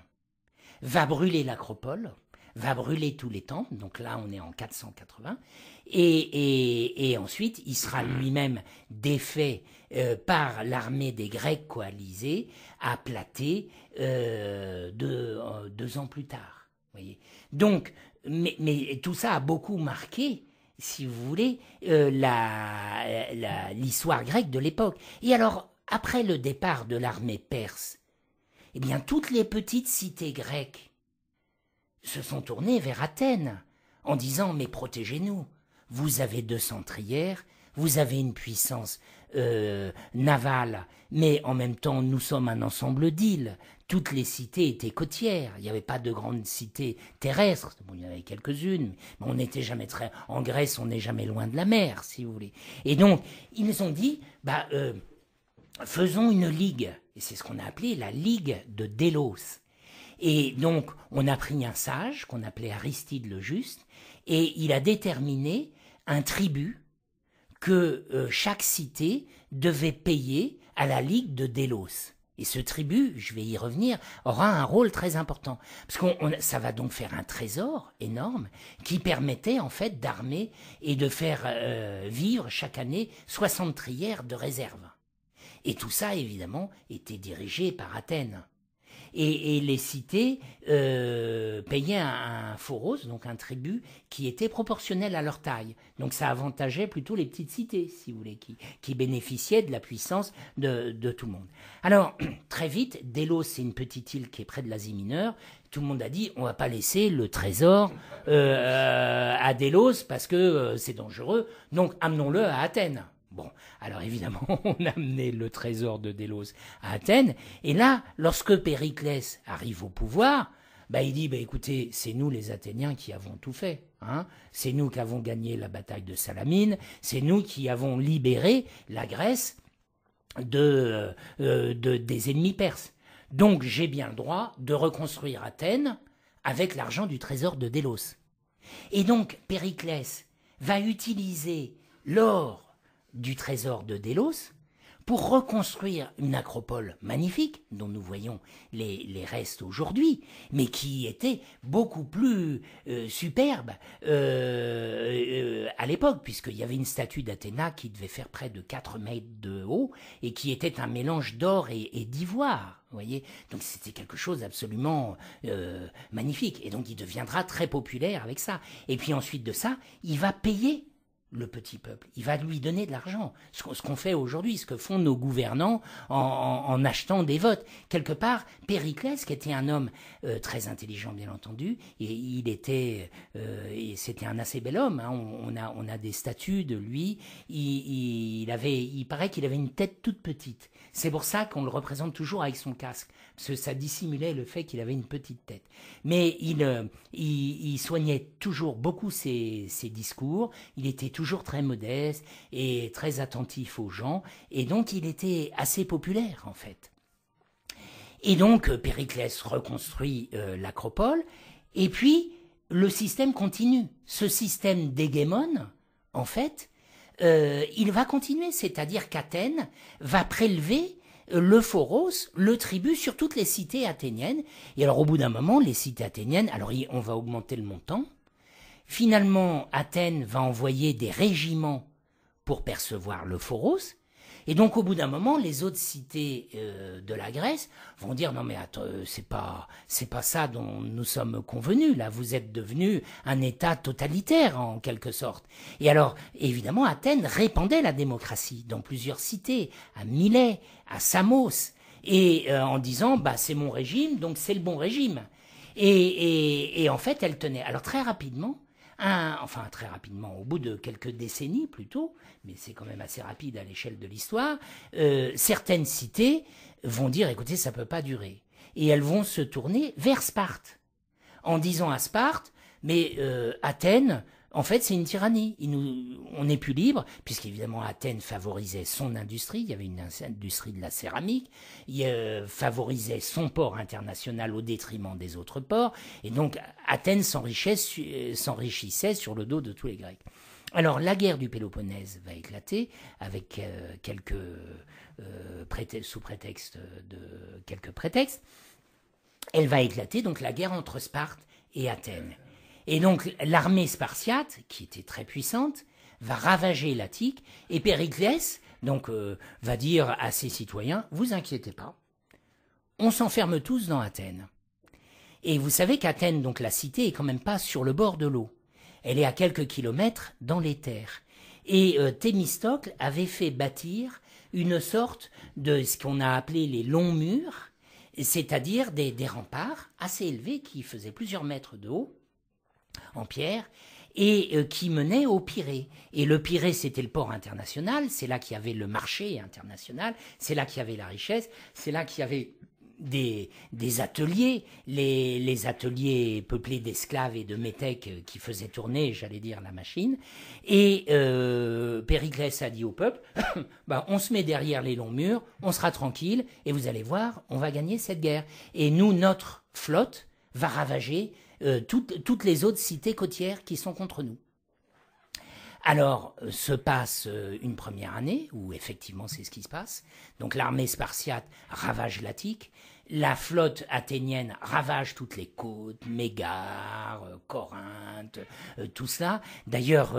va brûler l'acropole va brûler tous les temps donc là on est en 480, et, et, ensuite il sera mmh. lui-même défait euh, par l'armée des Grecs coalisés à Platée euh, euh, deux, ans plus tard. Voyez. Donc, mais, tout ça a beaucoup marqué si vous voulez, l'histoire grecque de l'époque. Et alors, après le départ de l'armée perse, eh bien, toutes les petites cités grecques se sont tournés vers Athènes, en disant Mais protégez-nous, vous avez deux centrières, vous avez une puissance euh, navale, mais en même temps nous sommes un ensemble d'îles. Toutes les cités étaient côtières, il n'y avait pas de grandes cités terrestres, bon, il y en avait quelques-unes, mais on n'était jamais très... En Grèce, on n'est jamais loin de la mer, si vous voulez. Et donc, ils ont dit, bah, euh, faisons une ligue, et c'est ce qu'on a appelé la ligue de Délos. Et donc, on a pris un sage qu'on appelait Aristide le Juste, et il a déterminé un tribut que euh, chaque cité devait payer à la Ligue de Délos. Et ce tribut, je vais y revenir, aura un rôle très important. Parce que ça va donc faire un trésor énorme qui permettait en fait d'armer et de faire euh, vivre chaque année 60 trières de réserve. Et tout ça, évidemment, était dirigé par Athènes et, les cités euh, payaient un, un foros, donc un tribut, qui était proportionnel à leur taille. Donc ça avantageait plutôt les petites cités, si vous voulez, qui, bénéficiaient de la puissance de, tout le monde. Alors, très vite, Délos, c'est une petite île qui est près de l'Asie mineure, tout le monde a dit on va pas laisser le trésor euh, à Délos parce que euh, c'est dangereux, donc amenons-le à Athènes. Bon, alors évidemment, on a amené le trésor de Délos à Athènes, et là, lorsque Périclès arrive au pouvoir, bah, il dit, bah, écoutez, c'est nous les Athéniens qui avons tout fait. Hein c'est nous qui avons gagné la bataille de Salamine, c'est nous qui avons libéré la Grèce de, euh, euh, des ennemis perses. Donc j'ai bien le droit de reconstruire Athènes avec l'argent du trésor de Délos. Et donc Périclès va utiliser l'or du trésor de Délos pour reconstruire une acropole magnifique dont nous voyons les, restes aujourd'hui, mais qui était beaucoup plus euh, superbe euh, euh, à l'époque, puisqu'il y avait une statue d'Athéna qui devait faire près de 4 mètres de haut et qui était un mélange d'or et, d'ivoire. voyez donc c'était quelque chose d'absolument magnifique et donc il deviendra très populaire avec ça et puis ensuite de ça il va payer le petit peuple. Il va lui donner de l'argent. Ce qu'on fait aujourd'hui, ce que font nos gouvernants en, achetant des votes. Quelque part, Périclès, qui était un homme euh, très intelligent, bien entendu, et il était, euh, c'était un assez bel homme. Hein. On, a, on a des statues de lui. Il, avait, il paraît qu'il avait une tête toute petite. C'est pour ça qu'on le représente toujours avec son casque, parce que ça dissimulait le fait qu'il avait une petite tête. Mais il, euh, il, soignait toujours beaucoup ses, ses discours. Il était toujours très modeste et très attentif aux gens, et dont il était assez populaire en fait. Et donc euh, Périclès reconstruit euh, l'acropole, et puis le système continue. Ce système d'Hégémon, en fait, euh, il va continuer, c'est-à-dire qu'Athènes va prélever le phoros, le tribut sur toutes les cités athéniennes. Et alors au bout d'un moment, les cités athéniennes, alors on va augmenter le montant, Finalement, Athènes va envoyer des régiments pour percevoir le phoros, et donc au bout d'un moment, les autres cités euh, de la Grèce vont dire non mais attends, euh, c'est pas c'est pas ça dont nous sommes convenus là, vous êtes devenu un état totalitaire en quelque sorte. Et alors évidemment Athènes répandait la démocratie dans plusieurs cités, à Milet, à Samos et euh, en disant bah c'est mon régime, donc c'est le bon régime. et, et en fait, elle tenait. Alors très rapidement, enfin très rapidement, au bout de quelques décennies plutôt, mais c'est quand même assez rapide à l'échelle de l'histoire, euh, certaines cités vont dire écoutez, ça peut pas durer. Et elles vont se tourner vers Sparte, en disant à Sparte mais euh, Athènes, en fait, c'est une tyrannie. on n'est plus libre, puisqu'évidemment Athènes favorisait son industrie, il y avait une industrie de la céramique, il euh, favorisait son port international au détriment des autres ports, et donc Athènes euh, s'enrichissait sur le dos de tous les Grecs. Alors la guerre du Péloponnèse va éclater avec euh, sous prétexte de quelques prétextes. Elle va éclater donc la guerre entre Sparte et Athènes. Et donc l'armée spartiate, qui était très puissante, va ravager l'Attique, et Périclès donc, euh, va dire à ses citoyens, vous inquiétez pas, on s'enferme tous dans Athènes. Et vous savez qu'Athènes, donc la cité, est quand même pas sur le bord de l'eau. Elle est à quelques kilomètres dans les terres. Et euh, Thémistocle avait fait bâtir une sorte de ce qu'on a appelé les longs murs, c'est-à-dire des, des remparts assez élevés qui faisaient plusieurs mètres de haut, en pierre, et euh, qui menait au Pirée. Et le Pirée, c'était le port international, c'est là qu'il y avait le marché international, c'est là qu'il y avait la richesse, c'est là qu'il y avait des, ateliers, les, ateliers peuplés d'esclaves et de métèques euh, qui faisaient tourner, j'allais dire, la machine. Et euh, Périclès a dit au peuple, bah, on se met derrière les longs murs, on sera tranquille, et vous allez voir, on va gagner cette guerre. Et nous, notre flotte va ravager euh, toutes, les autres cités côtières qui sont contre nous. Alors euh, se passe euh, une première année où effectivement c'est ce qui se passe. Donc l'armée spartiate ravage l'Attique, la flotte athénienne ravage toutes les côtes, Mégare, Corinthe, tout cela. D'ailleurs,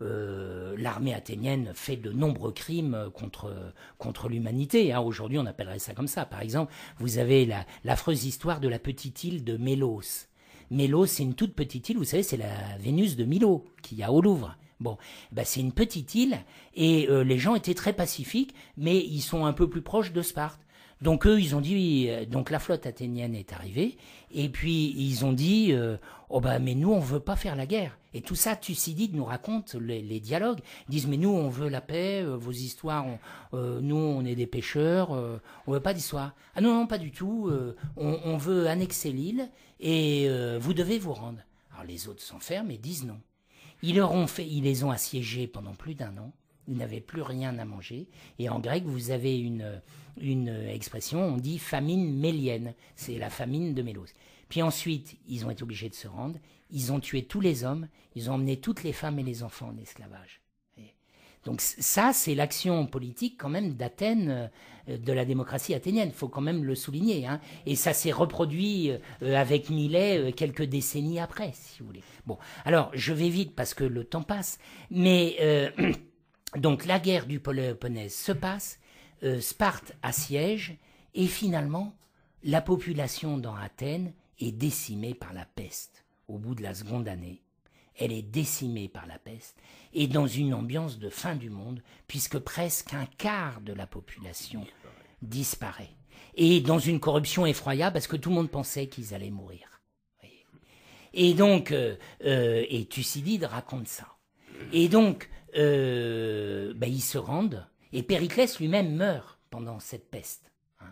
l'armée athénienne fait de nombreux crimes contre, l'humanité. Hein. Aujourd'hui, on appellerait ça comme ça. Par exemple, vous avez l'affreuse histoire de la petite île de Mélos Mélo, c'est une toute petite île, vous savez, c'est la Vénus de Milo qu'il y a au Louvre. Bon, bah, c'est une petite île et euh, les gens étaient très pacifiques, mais ils sont un peu plus proches de Sparte. Donc eux, ils ont dit, euh, donc la flotte athénienne est arrivée, et puis ils ont dit, euh, oh bah mais nous on veut pas faire la guerre. Et tout ça, Thucydide nous raconte les, dialogues. Ils disent mais nous on veut la paix, vos histoires, nous on est des pêcheurs, on veut pas d'histoire. Ah non non pas du tout, on veut annexer l'île et euh, vous devez vous rendre. Alors les autres s'enferment et disent non. Ils leur ont fait, ils les ont assiégés pendant plus d'un an. Ils n'avaient plus rien à manger. Et en grec, vous avez une, une expression, on dit famine mélienne. C'est la famine de Mélos. Puis ensuite, ils ont été obligés de se rendre. Ils ont tué tous les hommes. Ils ont emmené toutes les femmes et les enfants en esclavage. Donc ça, c'est l'action politique quand même d'Athènes, euh, de la démocratie athénienne, Il faut quand même le souligner. Hein. Et ça s'est reproduit euh, avec Millet euh, quelques décennies après, si vous voulez. Bon, alors je vais vite parce que le temps passe, mais donc la guerre du Péloponnèse se passe, Sparte assiège, et finalement, la population dans Athènes est décimée par la peste au bout de la seconde année elle est décimée par la peste et dans une ambiance de fin du monde, puisque presque un quart de la population disparaît. Et dans une corruption effroyable, parce que tout le monde pensait qu'ils allaient mourir. Et donc, euh, euh, et Thucydide raconte ça. Et donc, euh, ben, ils se rendent, et Périclès lui-même meurt pendant cette peste. Hein.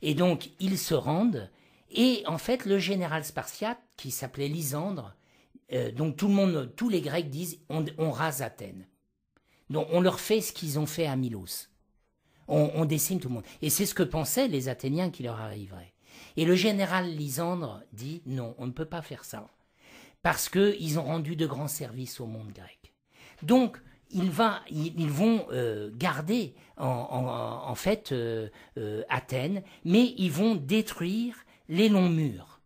Et donc, ils se rendent, et en fait, le général spartiate, qui s'appelait Lysandre, euh, donc tout le monde, tous les Grecs disent on, rase Athènes. on leur fait ce qu'ils ont fait à Milos. On, dessine tout le monde. Et c'est ce que pensaient les Athéniens qui leur arriverait. Et le général Lysandre dit non, on ne peut pas faire ça. Parce qu'ils ont rendu de grands services au monde grec. Donc, ils, vont euh, garder en, fait euh, Athènes, mais ils vont détruire les longs murs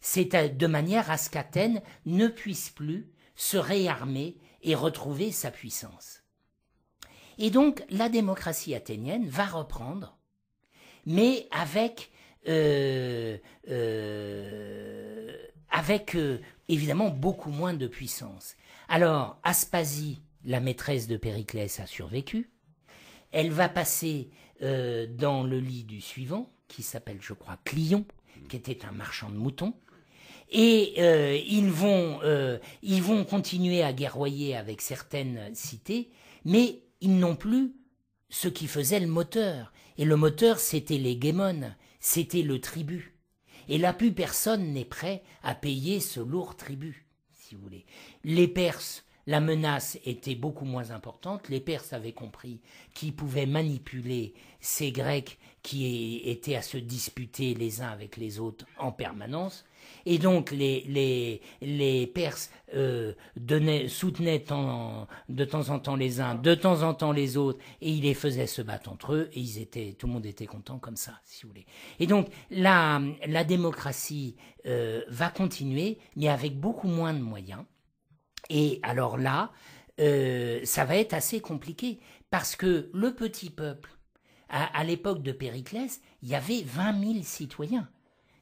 c'est de manière à ce qu'Athènes ne puisse plus se réarmer et retrouver sa puissance. Et donc la démocratie athénienne va reprendre, mais avec euh, euh, avec euh, évidemment beaucoup moins de puissance. Alors Aspasie, la maîtresse de Périclès, a survécu. Elle va passer dans le lit du suivant, qui s'appelle, je crois, Clion, qui était un marchand de moutons, et euh, ils, vont, euh, ils vont continuer à guerroyer avec certaines cités, mais ils n'ont plus ce qui faisait le moteur. Et le moteur, c'était les guémones, c'était le tribut. Et là, plus personne n'est prêt à payer ce lourd tribut, si vous voulez. Les Perses, la menace était beaucoup moins importante. Les Perses avaient compris qu'ils pouvaient manipuler ces Grecs qui étaient à se disputer les uns avec les autres en permanence. Et donc les, les, Perses euh, soutenaient de temps en temps les uns, de temps en temps les autres, et ils les faisaient se battre entre eux, et ils étaient, tout le monde était content comme ça, si vous voulez. Et donc la, la démocratie euh, va continuer, mais avec beaucoup moins de moyens. Et alors là, euh, ça va être assez compliqué, parce que le petit peuple, à, à l'époque de Périclès, il y avait 20 000 citoyens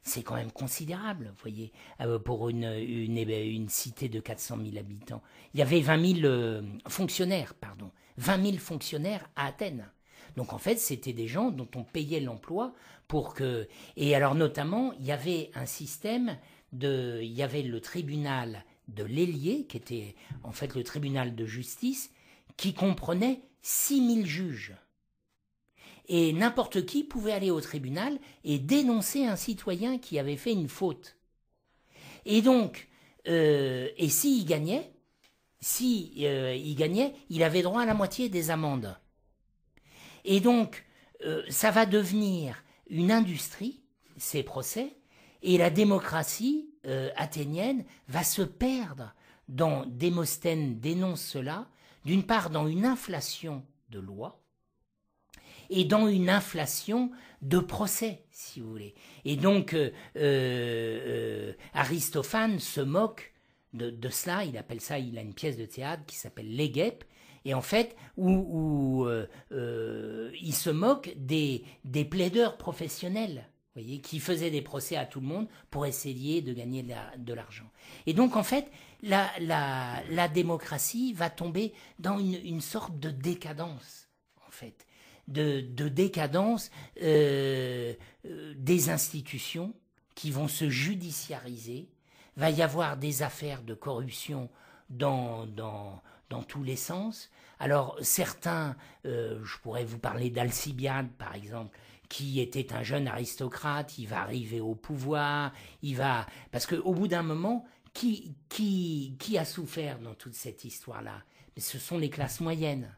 c'est quand même considérable, vous voyez, euh, pour une, une, eh ben, cité de 400 000 habitants. Il y avait 20 000 euh, fonctionnaires, pardon, 20 000 fonctionnaires à Athènes. Donc en fait, c'était des gens dont on payait l'emploi pour que... Et alors notamment, il y avait un système de... Il y avait le tribunal de l'ailier qui était en fait le tribunal de justice, qui comprenait 6 000 juges et n'importe qui pouvait aller au tribunal et dénoncer un citoyen qui avait fait une faute. Et donc, euh, et s'il gagnait, si euh, il gagnait, il avait droit à la moitié des amendes. Et donc, euh, ça va devenir une industrie, ces procès, et la démocratie athénienne va se perdre dans Démosthène dénonce cela, d'une part dans une inflation de lois, et dans une inflation de procès, si vous voulez. Et donc, euh, euh, Aristophane se moque de, cela. Il appelle ça, il a une pièce de théâtre qui s'appelle Les et en fait, où, euh, il se moque des, plaideurs professionnels. Voyez, qui faisaient des procès à tout le monde pour essayer de gagner de l'argent. et donc, en fait, la, démocratie va tomber dans une, sorte de décadence, en fait de, décadence euh, euh, des institutions qui vont se judiciariser, va y avoir des affaires de corruption dans, dans, dans tous les sens. Alors certains, euh, je pourrais vous parler d'Alcibiade par exemple, qui était un jeune aristocrate, il va arriver au pouvoir, il va parce qu'au bout d'un moment, qui qui qui a souffert dans toute cette histoire-là ce sont les classes moyennes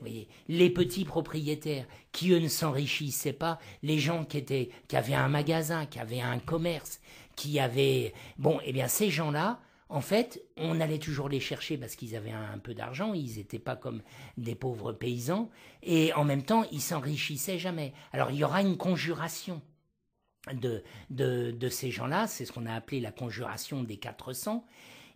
voyez, les petits propriétaires qui eux ne s'enrichissaient pas, les gens qui qui avaient un magasin, qui avaient un commerce, qui avaient, bon, eh bien ces gens-là, en fait, on allait toujours les chercher parce qu'ils avaient un, peu d'argent, ils n'étaient pas comme des pauvres paysans, et en même temps, ils s'enrichissaient jamais. Alors il y aura une conjuration. De, de, de ces gens-là, c'est ce qu'on a appelé la conjuration des 400,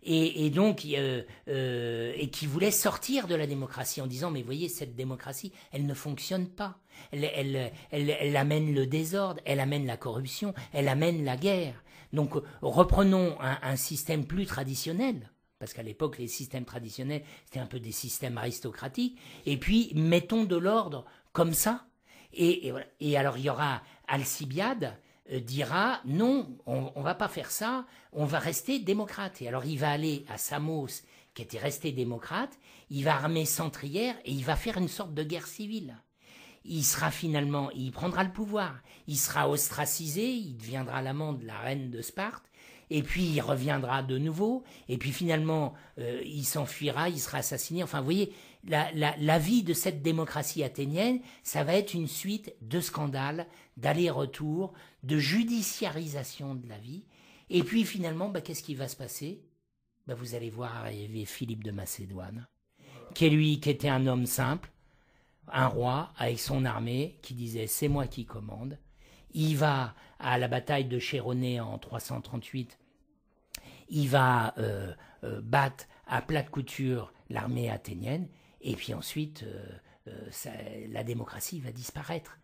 et, donc euh, euh, et qui voulait sortir de la démocratie en disant mais voyez cette démocratie elle ne fonctionne pas elle, amène le désordre elle amène la corruption elle amène la guerre donc reprenons un, système plus traditionnel parce qu'à l'époque les systèmes traditionnels c'était un peu des systèmes aristocratiques et puis mettons de l'ordre comme ça et alors il y aura Alcibiade euh, dira non, on, ne va pas faire ça, on va rester démocrate. Et alors il va aller à Samos, qui était resté démocrate, il va armer Centrière et il va faire une sorte de guerre civile. Il sera finalement, il prendra le pouvoir, il sera ostracisé, il deviendra l'amant de la reine de Sparte, et puis il reviendra de nouveau, et puis finalement euh, il s'enfuira, il sera assassiné. Enfin, vous voyez, la, la, vie de cette démocratie athénienne, ça va être une suite de scandales, d'allers-retours, de judiciarisation de la vie. Et puis finalement, bah, qu'est-ce qui va se passer bah, Vous allez voir arriver Philippe de Macédoine, qui est lui, qui était un homme simple, un roi avec son armée, qui disait c'est moi qui commande. Il va à la bataille de Chéronée en 338. Il va euh, euh, battre à plat de couture l'armée athénienne. Et puis ensuite, euh, la démocratie va disparaître.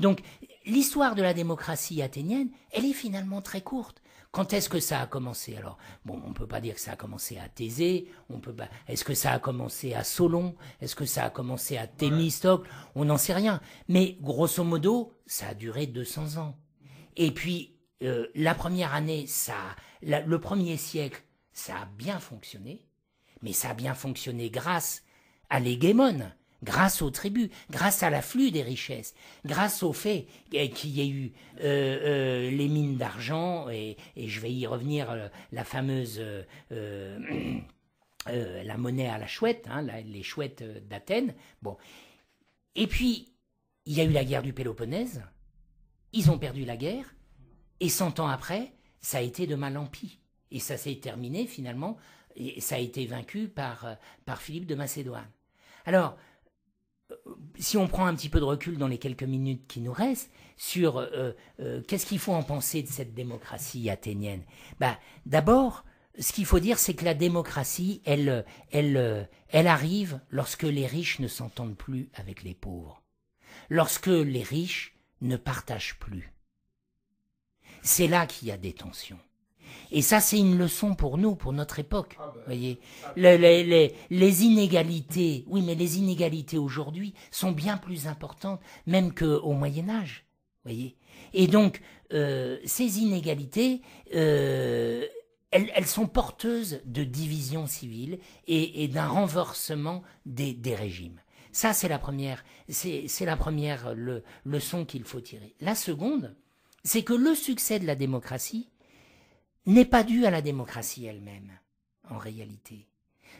Donc, l'histoire de la démocratie athénienne, elle est finalement très courte. Quand est-ce que ça a commencé Alors, bon, on ne peut pas dire que ça a commencé à Thésée, on peut est-ce que ça a commencé à Solon, est-ce que ça a commencé à Thémistocle, on n'en sait rien. Mais grosso modo, ça a duré 200 ans. Et puis, euh, la première année, ça, le premier siècle, ça a bien fonctionné, mais ça a bien fonctionné grâce à l'hégémone, grâce aux tribus, grâce à l'afflux des richesses, grâce au fait qu'il y ait eu euh, euh, les mines d'argent, et, je vais y revenir, euh, la fameuse... la monnaie à la chouette, hein, les chouettes d'Athènes. Bon. Et puis, il y a eu la guerre du Péloponnèse, ils ont perdu la guerre, et cent ans après, ça a été de mal en pis. Et ça s'est terminé finalement, et ça a été vaincu par, par Philippe de Macédoine. Alors, si on prend un petit peu de recul dans les quelques minutes qui nous restent, sur euh, euh, qu'est-ce qu'il faut en penser de cette démocratie athénienne bah, D'abord, ce qu'il faut dire, c'est que la démocratie, elle, elle, elle arrive lorsque les riches ne s'entendent plus avec les pauvres, lorsque les riches ne partagent plus. C'est là qu'il y a des tensions. Et ça, c'est une leçon pour nous, pour notre époque. Ah ben. voyez, les, inégalités, oui, mais les inégalités aujourd'hui sont bien plus importantes, même qu'au Moyen Âge. Voyez. Et donc, euh, ces inégalités, euh, elles, sont porteuses de divisions civiles et, d'un renversement des, régimes. Ça, c'est la première, c'est, la première leçon qu'il faut tirer. La seconde, c'est que le succès de la démocratie, n'est pas dû à la démocratie elle-même, en réalité.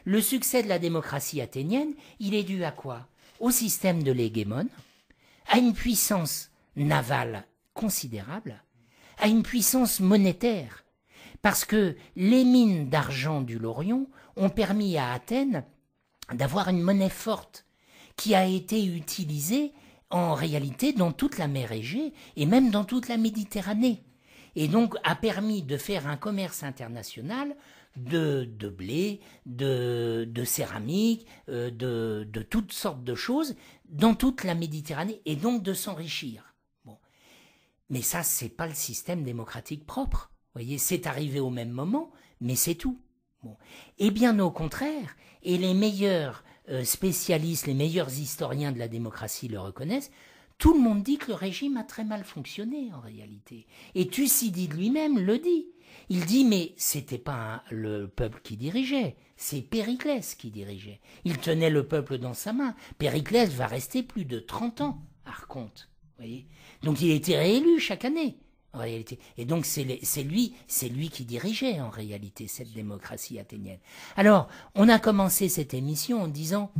Le succès de la démocratie athénienne, il est dû à quoi Au système de l'hégémon, à une puissance navale considérable, à une puissance monétaire, parce que les mines d'argent du Lorient ont permis à Athènes d'avoir une monnaie forte qui a été utilisée en réalité dans toute la mer Égée et même dans toute la Méditerranée et donc a permis de faire un commerce international de, blé, de, céramique, euh, de, toutes sortes de choses dans toute la Méditerranée et donc de s'enrichir. Mais ça, n'est pas le système démocratique propre. voyez, c'est arrivé au même moment, mais c'est tout. Et bien, au contraire, et les meilleurs euh, spécialistes, les meilleurs historiens de la démocratie le reconnaissent, tout le monde dit que le régime a très mal fonctionné en réalité. Et Thucydide lui-même le dit. Il dit mais c'était pas le peuple qui dirigeait, c'est Périclès qui dirigeait. Il tenait le peuple dans sa main. Périclès va rester plus de 30 ans, Arconte. Voyez Donc il était réélu chaque année. En réalité. Et donc c'est lui, c'est lui qui dirigeait en réalité cette démocratie athénienne. Alors, on a commencé cette émission en disant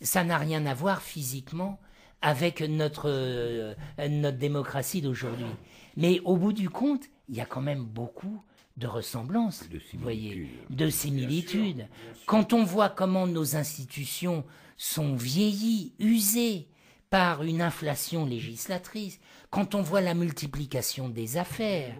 ça n'a rien à voir physiquement avec notre, euh, notre démocratie d'aujourd'hui. Mais au bout du compte, il y a quand même beaucoup de ressemblances, de similitudes. Quand on voit comment nos institutions sont vieillies, usées par une inflation législatrice, quand on voit la multiplication des affaires,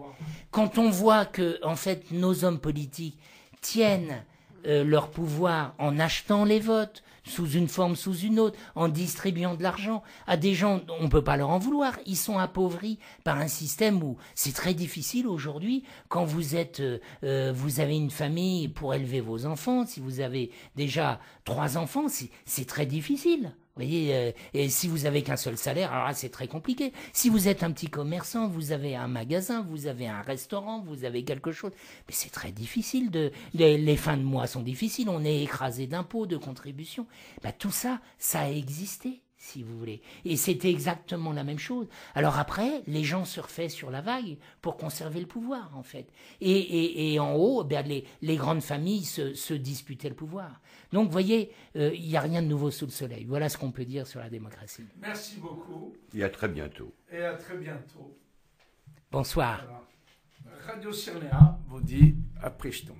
quand on voit que, en fait, nos hommes politiques tiennent euh, leur pouvoir en achetant les votes, sous une forme, sous une autre, en distribuant de l'argent à des gens, on ne peut pas leur en vouloir. Ils sont appauvris par un système où c'est très difficile aujourd'hui quand vous êtes, euh, euh, vous avez une famille pour élever vos enfants. Si vous avez déjà trois enfants, c'est très difficile voyez, euh, et si vous avez qu'un seul salaire, alors là c'est très compliqué. Si vous êtes un petit commerçant, vous avez un magasin, vous avez un restaurant, vous avez quelque chose, mais c'est très difficile. De, les, fins de mois sont difficiles, on est écrasé d'impôts, de contributions. Bah, tout ça, ça a existé si vous voulez. Et c'était exactement la même chose. Alors après, les gens refaient sur la vague pour conserver le pouvoir, en fait. Et, et, en haut, ben les, les, grandes familles se, se, disputaient le pouvoir. Donc, vous voyez, il euh, n'y a rien de nouveau sous le soleil. Voilà ce qu'on peut dire sur la démocratie. Merci beaucoup. Et à très bientôt. Et à très bientôt. Bonsoir. Radio Sirléa vous dit à Priston.